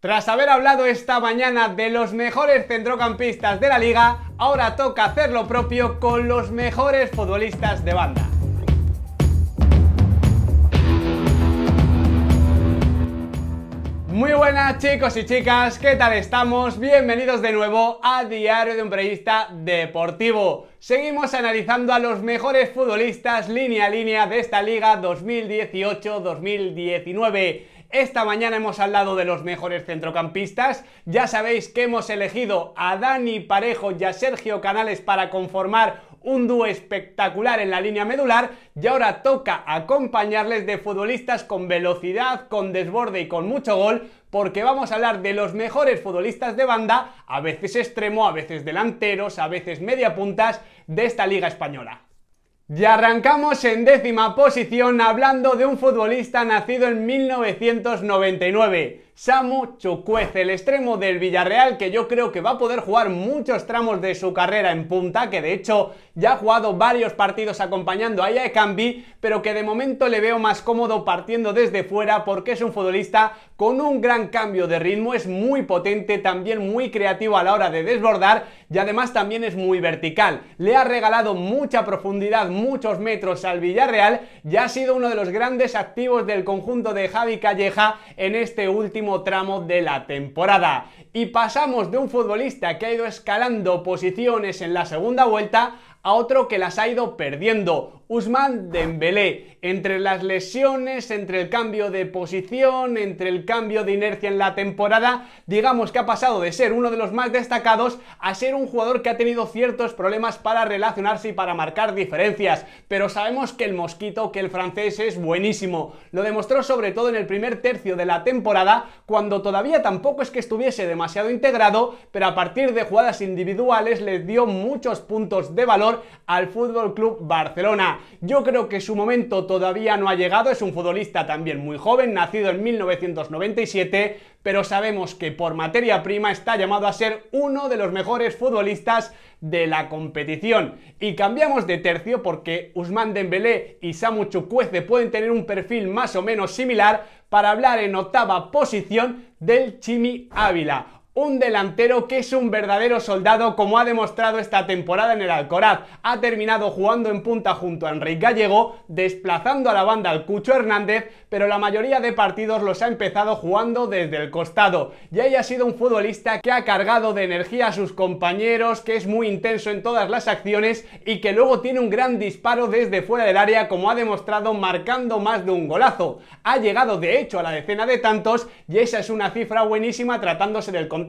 Tras haber hablado esta mañana de los mejores centrocampistas de la liga, ahora toca hacer lo propio con los mejores futbolistas de banda. Muy buenas chicos y chicas, ¿qué tal estamos? Bienvenidos de nuevo a Diario de un Periodista Deportivo. Seguimos analizando a los mejores futbolistas línea a línea de esta liga 2018-2019. Esta mañana hemos hablado de los mejores centrocampistas. Ya sabéis que hemos elegido a Dani Parejo y a Sergio Canales para conformar un dúo espectacular en la línea medular y ahora toca acompañarles de futbolistas con velocidad, con desborde y con mucho gol porque vamos a hablar de los mejores futbolistas de banda, a veces extremo, a veces delanteros, a veces media puntas de esta liga española. Y arrancamos en décima posición hablando de un futbolista nacido en 1999. Samu Chukwueze, el extremo del Villarreal, que yo creo que va a poder jugar muchos tramos de su carrera en punta, que de hecho ya ha jugado varios partidos acompañando a Cambi, pero que de momento le veo más cómodo partiendo desde fuera porque es un futbolista con un gran cambio de ritmo, es muy potente, también muy creativo a la hora de desbordar y además también es muy vertical. Le ha regalado mucha profundidad, muchos metros al Villarreal y ha sido uno de los grandes activos del conjunto de Javi Calleja en este último tramo de la temporada. Y pasamos de un futbolista que ha ido escalando posiciones en la segunda vuelta a otro que las ha ido perdiendo, Usman Dembélé. Entre las lesiones, entre el cambio de posición, entre el cambio de inercia en la temporada, digamos que ha pasado de ser uno de los más destacados a ser un jugador que ha tenido ciertos problemas para relacionarse y para marcar diferencias. Pero sabemos que el mosquito, que el francés es buenísimo. Lo demostró sobre todo en el primer tercio de la temporada, cuando todavía tampoco es que estuviese demasiado integrado, pero a partir de jugadas individuales le dio muchos puntos de valor al Fútbol Club Barcelona. Yo creo que su momento todavía no ha llegado, es un futbolista también muy joven, nacido en 1997, pero sabemos que por materia prima está llamado a ser uno de los mejores futbolistas de la competición. Y cambiamos de tercio porque Usman Dembélé y Samu Chukwueze pueden tener un perfil más o menos similar para hablar en octava posición del Chimi Ávila un delantero que es un verdadero soldado como ha demostrado esta temporada en el Alcoraz. Ha terminado jugando en punta junto a Enrique Gallego, desplazando a la banda al Cucho Hernández, pero la mayoría de partidos los ha empezado jugando desde el costado. Y ahí ha sido un futbolista que ha cargado de energía a sus compañeros, que es muy intenso en todas las acciones y que luego tiene un gran disparo desde fuera del área como ha demostrado marcando más de un golazo. Ha llegado de hecho a la decena de tantos y esa es una cifra buenísima tratándose del control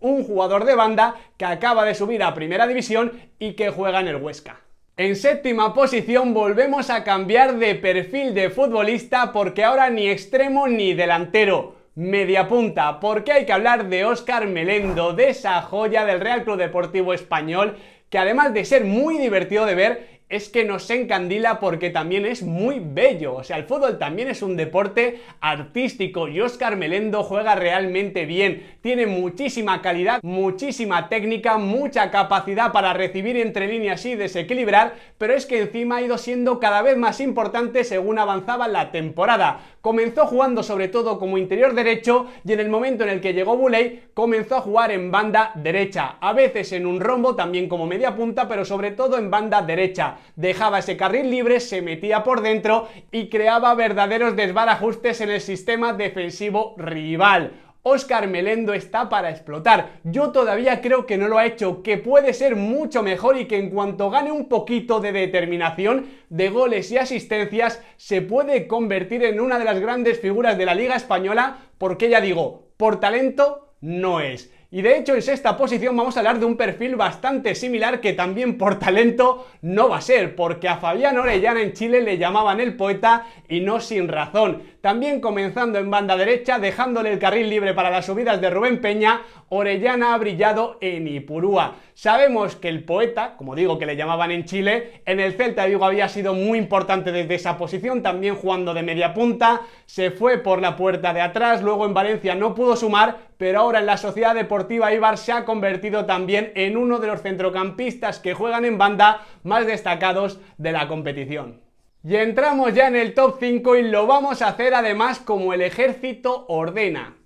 un jugador de banda que acaba de subir a primera división y que juega en el Huesca. En séptima posición volvemos a cambiar de perfil de futbolista porque ahora ni extremo ni delantero. Mediapunta, porque hay que hablar de Óscar Melendo, de esa joya del Real Club Deportivo Español, que además de ser muy divertido de ver, es que nos encandila porque también es muy bello. O sea, el fútbol también es un deporte artístico y Oscar Melendo juega realmente bien. Tiene muchísima calidad, muchísima técnica, mucha capacidad para recibir entre líneas y desequilibrar, pero es que encima ha ido siendo cada vez más importante según avanzaba la temporada. Comenzó jugando sobre todo como interior derecho y en el momento en el que llegó Buley comenzó a jugar en banda derecha, a veces en un rombo, también como media punta, pero sobre todo en banda derecha dejaba ese carril libre, se metía por dentro y creaba verdaderos desbarajustes en el sistema defensivo rival. Oscar Melendo está para explotar. Yo todavía creo que no lo ha hecho, que puede ser mucho mejor y que en cuanto gane un poquito de determinación, de goles y asistencias, se puede convertir en una de las grandes figuras de la Liga Española, porque ya digo, por talento no es. Y de hecho, en sexta posición vamos a hablar de un perfil bastante similar que también por talento no va a ser, porque a Fabián Orellana en Chile le llamaban el poeta y no sin razón. También comenzando en banda derecha, dejándole el carril libre para las subidas de Rubén Peña, Orellana ha brillado en Ipurúa. Sabemos que el poeta, como digo que le llamaban en Chile, en el Celta Vigo había sido muy importante desde esa posición, también jugando de media punta, se fue por la puerta de atrás, luego en Valencia no pudo sumar, pero ahora en la Sociedad Deportiva Ibar se ha convertido también en uno de los centrocampistas que juegan en banda más destacados de la competición. Y entramos ya en el top 5 y lo vamos a hacer además como el ejército ordena.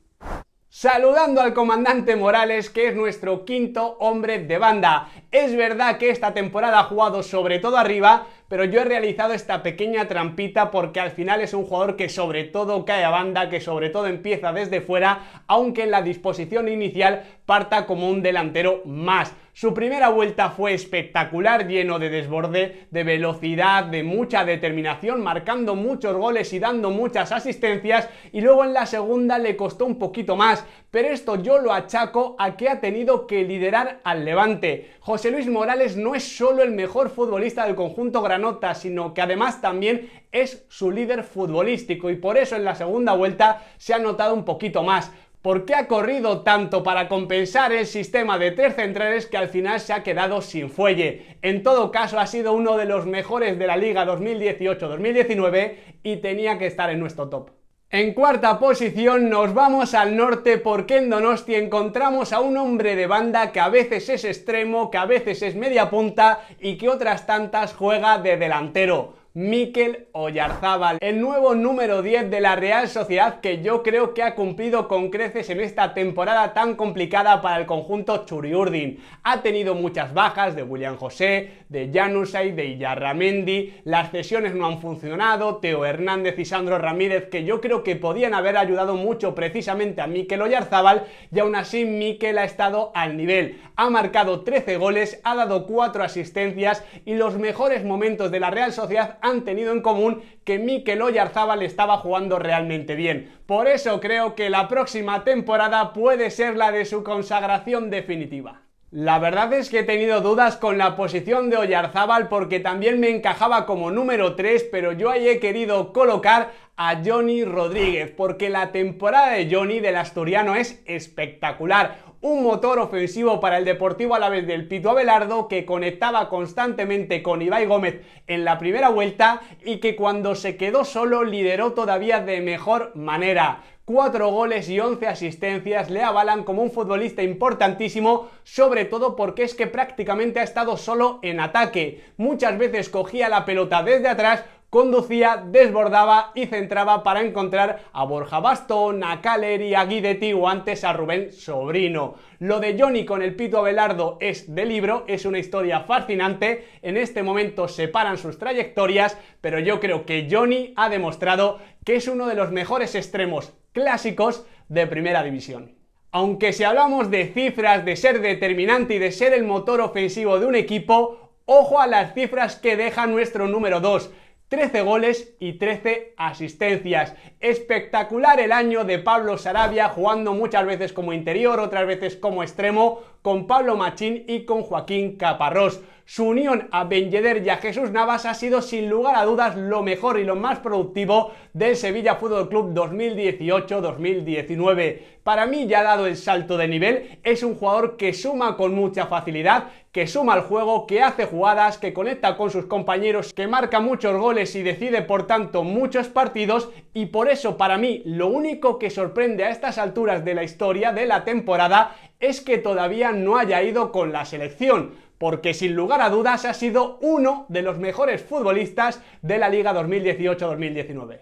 Saludando al comandante Morales, que es nuestro quinto hombre de banda. Es verdad que esta temporada ha jugado sobre todo arriba, pero yo he realizado esta pequeña trampita porque al final es un jugador que sobre todo cae a banda, que sobre todo empieza desde fuera, aunque en la disposición inicial parta como un delantero más. Su primera vuelta fue espectacular, lleno de desborde, de velocidad, de mucha determinación, marcando muchos goles y dando muchas asistencias y luego en la segunda le costó un poquito más, pero esto yo lo achaco a que ha tenido que liderar al Levante. José Luis Morales no es solo el mejor futbolista del conjunto granadino, nota, sino que además también es su líder futbolístico y por eso en la segunda vuelta se ha notado un poquito más. porque ha corrido tanto para compensar el sistema de tres centrales que al final se ha quedado sin fuelle? En todo caso, ha sido uno de los mejores de la Liga 2018-2019 y tenía que estar en nuestro top. En cuarta posición nos vamos al norte porque en Donosti encontramos a un hombre de banda que a veces es extremo, que a veces es media punta y que otras tantas juega de delantero. Miquel Oyarzábal, el nuevo número 10 de la Real Sociedad que yo creo que ha cumplido con creces en esta temporada tan complicada para el conjunto Churiurdin. Ha tenido muchas bajas de William José, de Janusay, de Iyarramendi, las cesiones no han funcionado, Teo Hernández y Sandro Ramírez que yo creo que podían haber ayudado mucho precisamente a Miquel Oyarzábal y aún así Miquel ha estado al nivel. Ha marcado 13 goles, ha dado 4 asistencias y los mejores momentos de la Real Sociedad han tenido en común que Mikel Oyarzábal estaba jugando realmente bien. Por eso creo que la próxima temporada puede ser la de su consagración definitiva. La verdad es que he tenido dudas con la posición de Oyarzábal porque también me encajaba como número 3, pero yo ahí he querido colocar a Johnny Rodríguez, porque la temporada de Johnny del Asturiano es espectacular un motor ofensivo para el Deportivo a la vez del Pito Abelardo que conectaba constantemente con Ibai Gómez en la primera vuelta y que cuando se quedó solo lideró todavía de mejor manera. Cuatro goles y once asistencias le avalan como un futbolista importantísimo, sobre todo porque es que prácticamente ha estado solo en ataque. Muchas veces cogía la pelota desde atrás conducía, desbordaba y centraba para encontrar a Borja Bastón, a Caleri, a Guidetti o antes a Rubén Sobrino. Lo de Johnny con el Pito Abelardo es de libro, es una historia fascinante, en este momento separan sus trayectorias, pero yo creo que Johnny ha demostrado que es uno de los mejores extremos clásicos de primera división. Aunque si hablamos de cifras, de ser determinante y de ser el motor ofensivo de un equipo, ojo a las cifras que deja nuestro número 2. 13 goles y 13 asistencias. Espectacular el año de Pablo Sarabia jugando muchas veces como interior, otras veces como extremo, con Pablo Machín y con Joaquín Caparrós. Su unión a Ben y a Jesús Navas ha sido sin lugar a dudas lo mejor y lo más productivo del Sevilla Fútbol Club 2018-2019. Para mí ya ha dado el salto de nivel, es un jugador que suma con mucha facilidad, que suma al juego, que hace jugadas, que conecta con sus compañeros, que marca muchos goles y decide por tanto muchos partidos y por eso para mí lo único que sorprende a estas alturas de la historia de la temporada es que todavía no haya ido con la selección porque sin lugar a dudas ha sido uno de los mejores futbolistas de la Liga 2018-2019.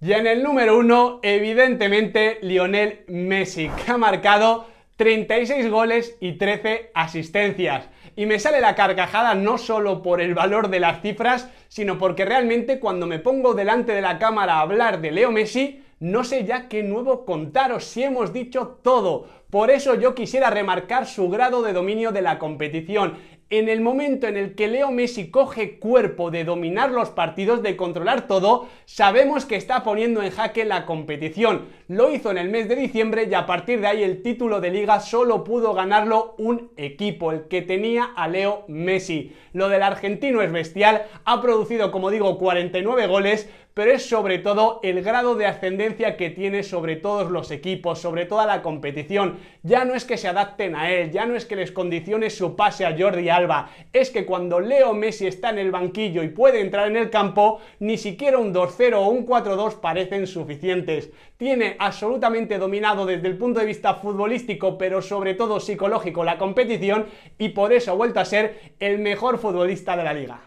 Y en el número uno, evidentemente, Lionel Messi, que ha marcado 36 goles y 13 asistencias. Y me sale la carcajada no solo por el valor de las cifras, sino porque realmente cuando me pongo delante de la cámara a hablar de Leo Messi, no sé ya qué nuevo contaros si hemos dicho todo. Por eso yo quisiera remarcar su grado de dominio de la competición, en el momento en el que Leo Messi coge cuerpo de dominar los partidos, de controlar todo, sabemos que está poniendo en jaque la competición. Lo hizo en el mes de diciembre y a partir de ahí el título de liga solo pudo ganarlo un equipo, el que tenía a Leo Messi. Lo del argentino es bestial, ha producido como digo 49 goles, pero es sobre todo el grado de ascendencia que tiene sobre todos los equipos, sobre toda la competición. Ya no es que se adapten a él, ya no es que les condicione su pase a Jordi Alba, es que cuando Leo Messi está en el banquillo y puede entrar en el campo, ni siquiera un 2-0 o un 4-2 parecen suficientes. Tiene absolutamente dominado desde el punto de vista futbolístico, pero sobre todo psicológico, la competición y por eso ha vuelto a ser el mejor futbolista de la liga.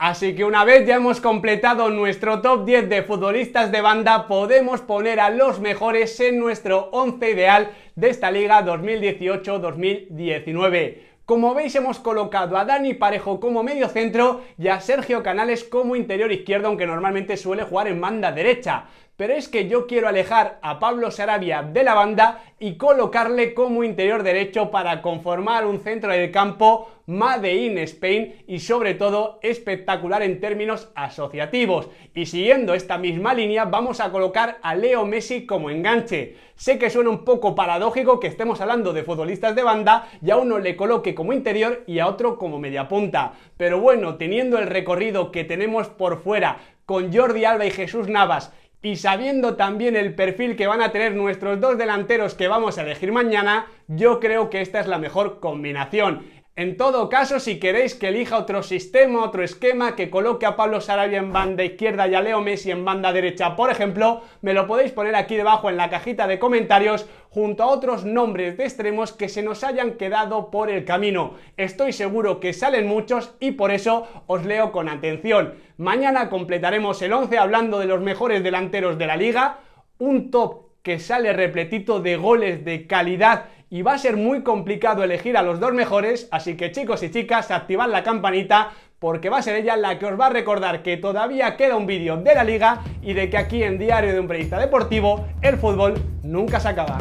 Así que una vez ya hemos completado nuestro top 10 de futbolistas de banda, podemos poner a los mejores en nuestro 11 ideal de esta liga 2018-2019. Como veis hemos colocado a Dani Parejo como medio centro y a Sergio Canales como interior izquierdo, aunque normalmente suele jugar en banda derecha pero es que yo quiero alejar a Pablo Sarabia de la banda y colocarle como interior derecho para conformar un centro del campo Made in Spain y sobre todo espectacular en términos asociativos. Y siguiendo esta misma línea vamos a colocar a Leo Messi como enganche. Sé que suena un poco paradójico que estemos hablando de futbolistas de banda y a uno le coloque como interior y a otro como mediapunta. Pero bueno, teniendo el recorrido que tenemos por fuera con Jordi Alba y Jesús Navas y sabiendo también el perfil que van a tener nuestros dos delanteros que vamos a elegir mañana, yo creo que esta es la mejor combinación. En todo caso, si queréis que elija otro sistema, otro esquema, que coloque a Pablo Sarabia en banda izquierda y a Leo Messi en banda derecha, por ejemplo, me lo podéis poner aquí debajo en la cajita de comentarios junto a otros nombres de extremos que se nos hayan quedado por el camino. Estoy seguro que salen muchos y por eso os leo con atención. Mañana completaremos el 11 hablando de los mejores delanteros de la liga, un top que sale repletito de goles de calidad y va a ser muy complicado elegir a los dos mejores, así que chicos y chicas, activad la campanita porque va a ser ella la que os va a recordar que todavía queda un vídeo de la liga y de que aquí en Diario de un Periodista Deportivo el fútbol nunca se acaba.